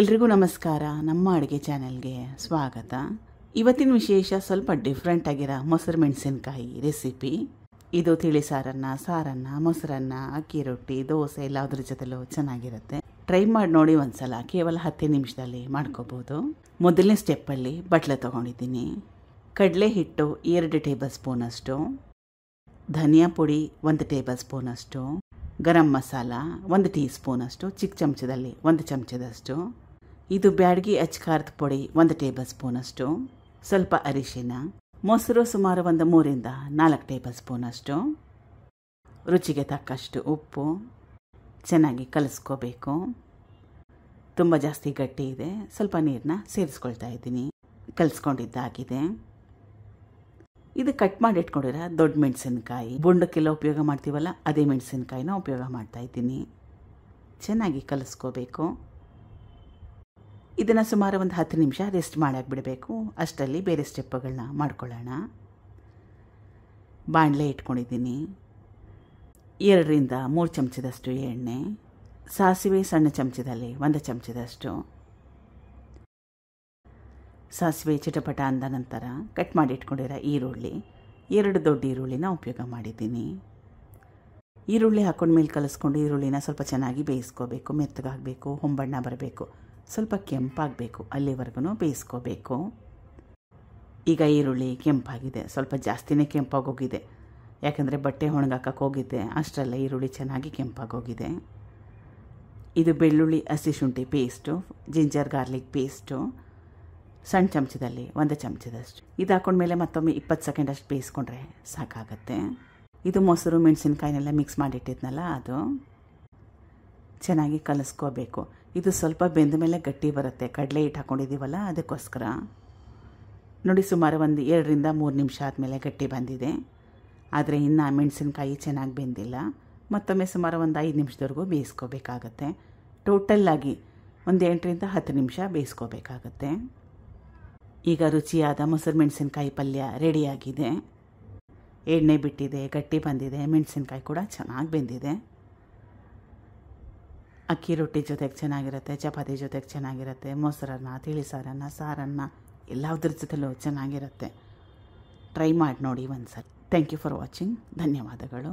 ಎಲ್ರಿಗೂ ನಮಸ್ಕಾರ ನಮ್ಮ ಅಡುಗೆ ಚಾನೆಲ್ಗೆ ಸ್ವಾಗತ ಇವತ್ತಿನ ವಿಶೇಷ ಸ್ವಲ್ಪ ಡಿಫ್ರೆಂಟ್ ಆಗಿರೋ ಮೊಸರು ಮೆಣಸಿನಕಾಯಿ ರೆಸಿಪಿ ಇದು ತಿಳಿ ಸಾರನ್ನ ಸಾರನ್ನ ಮೊಸರನ್ನ ಅಕ್ಕಿ ರೊಟ್ಟಿ ದೋಸೆ ಎಲ್ಲದ್ರ ಜೊತೆಲೂ ಚೆನ್ನಾಗಿರುತ್ತೆ ಟ್ರೈ ಮಾಡಿ ನೋಡಿ ಒಂದ್ಸಲ ಕೇವಲ ಹತ್ತು ನಿಮಿಷದಲ್ಲಿ ಮಾಡ್ಕೋಬೋದು ಮೊದಲನೇ ಸ್ಟೆಪ್ಪಲ್ಲಿ ಬಟ್ಲೆ ತಗೊಂಡಿದ್ದೀನಿ ಕಡಲೆ ಹಿಟ್ಟು ಎರಡು ಟೇಬಲ್ ಸ್ಪೂನಷ್ಟು ಧನಿಯಾ ಪುಡಿ ಒಂದು ಟೇಬಲ್ ಸ್ಪೂನಷ್ಟು ಗರಂ ಮಸಾಲ ಒಂದು ಟೀ ಸ್ಪೂನಷ್ಟು ಚಿಕ್ಕ ಚಮಚದಲ್ಲಿ ಒಂದು ಚಮಚದಷ್ಟು ಇದು ಬ್ಯಾಡ್ಗಿ ಅಚ್ಕಾರದ ಪುಡಿ ಒಂದು ಟೇಬಲ್ ಸ್ಪೂನಷ್ಟು ಸ್ವಲ್ಪ ಅರಿಶಿನ ಮೊಸರು ಸುಮಾರು ಒಂದು ಮೂರಿಂದ ನಾಲ್ಕು ಟೇಬಲ್ ಸ್ಪೂನಷ್ಟು ರುಚಿಗೆ ತಕ್ಕಷ್ಟು ಉಪ್ಪು ಚೆನ್ನಾಗಿ ಕಲಿಸ್ಕೋಬೇಕು ತುಂಬ ಜಾಸ್ತಿ ಗಟ್ಟಿ ಇದೆ ಸ್ವಲ್ಪ ನೀರನ್ನ ಸೇರಿಸ್ಕೊಳ್ತಾ ಇದ್ದೀನಿ ಕಲಿಸ್ಕೊಂಡಿದ್ದಾಗಿದೆ ಇದು ಕಟ್ ಮಾಡಿ ಇಟ್ಕೊಂಡಿರೋ ದೊಡ್ಡ ಮೆಣಸಿನ್ಕಾಯಿ ಬುಂಡಕ್ಕೆಲ್ಲ ಉಪಯೋಗ ಮಾಡ್ತೀವಲ್ಲ ಅದೇ ಮೆಣಸಿನ್ಕಾಯಿನ ಉಪಯೋಗ ಮಾಡ್ತಾ ಇದ್ದೀನಿ ಚೆನ್ನಾಗಿ ಕಲಸ್ಕೋಬೇಕು ಇದನ್ನು ಸುಮಾರು ಒಂದು ಹತ್ತು ನಿಮಿಷ ರೆಸ್ಟ್ ಮಾಡಾಕ್ಬಿಡಬೇಕು ಬಿಡಬೇಕು ಅಷ್ಟರಲ್ಲಿ ಬೇರೆ ಸ್ಟೆಪ್ಪುಗಳನ್ನ ಮಾಡ್ಕೊಳ್ಳೋಣ ಬಾಣಲೆ ಇಟ್ಕೊಂಡಿದ್ದೀನಿ ಎರಡರಿಂದ ಮೂರು ಚಮಚದಷ್ಟು ಎಣ್ಣೆ ಸಾಸಿವೆ ಸಣ್ಣ ಚಮಚದಲ್ಲಿ ಒಂದು ಚಮಚದಷ್ಟು ಸಾಸಿವೆ ಚಿಟಪಟ ಅಂದ ನಂತರ ಕಟ್ ಮಾಡಿ ಇಟ್ಕೊಂಡಿರೋ ಈರುಳ್ಳಿ ಎರಡು ದೊಡ್ಡ ಈರುಳ್ಳಿನ ಉಪಯೋಗ ಮಾಡಿದ್ದೀನಿ ಈರುಳ್ಳಿ ಮೇಲೆ ಕಲಸ್ಕೊಂಡು ಈರುಳ್ಳಿನ ಸ್ವಲ್ಪ ಚೆನ್ನಾಗಿ ಬೇಯಿಸ್ಕೋಬೇಕು ಮೆತ್ತಗಾಗಬೇಕು ಹೊಂಬಣ್ಣ ಬರಬೇಕು ಸ್ವಲ್ಪ ಕೆಂಪಾಗಬೇಕು ಅಲ್ಲಿವರೆಗೂ ಬೇಯಿಸ್ಕೋಬೇಕು ಈಗ ಈರುಳ್ಳಿ ಕೆಂಪಾಗಿದೆ ಸ್ವಲ್ಪ ಜಾಸ್ತಿನೇ ಕೆಂಪಾಗೋಗಿದೆ ಯಾಕಂದರೆ ಬಟ್ಟೆ ಒಣಗಾಕಕ್ಕೆ ಹೋಗಿದ್ದೆ ಅಷ್ಟರಲ್ಲ ಈರುಳ್ಳಿ ಚೆನ್ನಾಗಿ ಕೆಂಪಾಗೋಗಿದೆ ಇದು ಬೆಳ್ಳುಳ್ಳಿ ಹಸಿ ಶುಂಠಿ ಪೇಸ್ಟು ಜಿಂಜರ್ ಗಾರ್ಲಿಕ್ ಪೇಸ್ಟು ಸಣ್ಣ ಚಮಚದಲ್ಲಿ ಒಂದು ಚಮಚದಷ್ಟು ಇದು ಹಾಕೊಂಡ್ಮೇಲೆ ಮತ್ತೊಮ್ಮೆ ಇಪ್ಪತ್ತು ಸೆಕೆಂಡ್ ಅಷ್ಟು ಬೇಯಿಸ್ಕೊಂಡ್ರೆ ಸಾಕಾಗತ್ತೆ ಇದು ಮೊಸರು ಮೆಣಸಿನ್ಕಾಯಿನೆಲ್ಲ ಮಿಕ್ಸ್ ಮಾಡಿಟ್ಟಿದ್ನಲ್ಲ ಅದು ಚೆನ್ನಾಗಿ ಕಲಿಸ್ಕೋಬೇಕು ಇದು ಸ್ವಲ್ಪ ಬೆಂದ ಮೇಲೆ ಗಟ್ಟಿ ಬರುತ್ತೆ ಕಡಲೆ ಹಿಟ್ಟು ಹಾಕ್ಕೊಂಡಿದ್ದೀವಲ್ಲ ಅದಕ್ಕೋಸ್ಕರ ನೋಡಿ ಸುಮಾರು ಒಂದು ಎರಡರಿಂದ ಮೂರು ನಿಮಿಷ ಆದಮೇಲೆ ಗಟ್ಟಿ ಬಂದಿದೆ ಆದರೆ ಇನ್ನು ಮೆಣಸಿನ್ಕಾಯಿ ಚೆನ್ನಾಗಿ ಬೆಂದಿಲ್ಲ ಮತ್ತೊಮ್ಮೆ ಸುಮಾರು ಒಂದು ಐದು ನಿಮಿಷದವರೆಗೂ ಬೇಯಿಸ್ಕೋಬೇಕಾಗತ್ತೆ ಟೋಟಲ್ಲಾಗಿ ಒಂದು ಎಂಟರಿಂದ ಹತ್ತು ನಿಮಿಷ ಬೇಯಿಸ್ಕೋಬೇಕಾಗತ್ತೆ ಈಗ ರುಚಿಯಾದ ಮೊಸರು ಮೆಣಸಿನ್ಕಾಯಿ ಪಲ್ಯ ರೆಡಿಯಾಗಿದೆ ಎಣ್ಣೆ ಬಿಟ್ಟಿದೆ ಗಟ್ಟಿ ಬಂದಿದೆ ಮೆಣಸಿನ್ಕಾಯಿ ಕೂಡ ಚೆನ್ನಾಗಿ ಬೆಂದಿದೆ ಅಕ್ಕಿ ರೊಟ್ಟಿ ಜೊತೆಗೆ ಚೆನ್ನಾಗಿರುತ್ತೆ ಚಪಾತಿ ಜೊತೆಗೆ ಚೆನ್ನಾಗಿರುತ್ತೆ ಮೊಸರನ್ನ ತಿಳಿ ಸಾರನ್ನ ಸಾರನ್ನ ಎಲ್ಲದ್ರ ಜೊತೆಲೂ ಚೆನ್ನಾಗಿರುತ್ತೆ ಟ್ರೈ ಮಾಡಿ ನೋಡಿ ಒಂದು ಸರಿ ಥ್ಯಾಂಕ್ ಯು ಫಾರ್ ವಾಚಿಂಗ್ ಧನ್ಯವಾದಗಳು